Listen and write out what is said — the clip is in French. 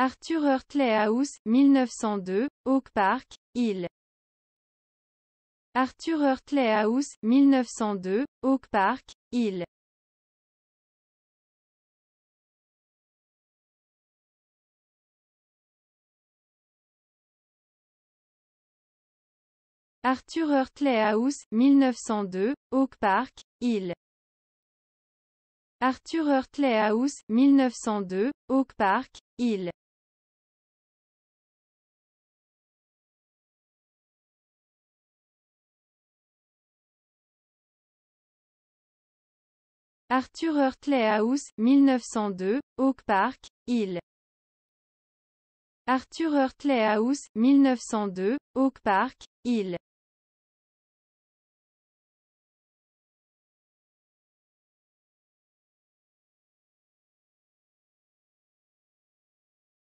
Arthur Hurtley House, 1902, Oak Park, Hill. Arthur Hurtley House, 1902, Oak Park, Hill. Arthur Hurtley House, 1902, Oak Park, Hill. Arthur Hurtley House, 1902, Oak Park, Hill. Arthur Hurtley House, 1902, Oak Park, Hill. Arthur Hurtley House, 1902, Oak Park, Hill.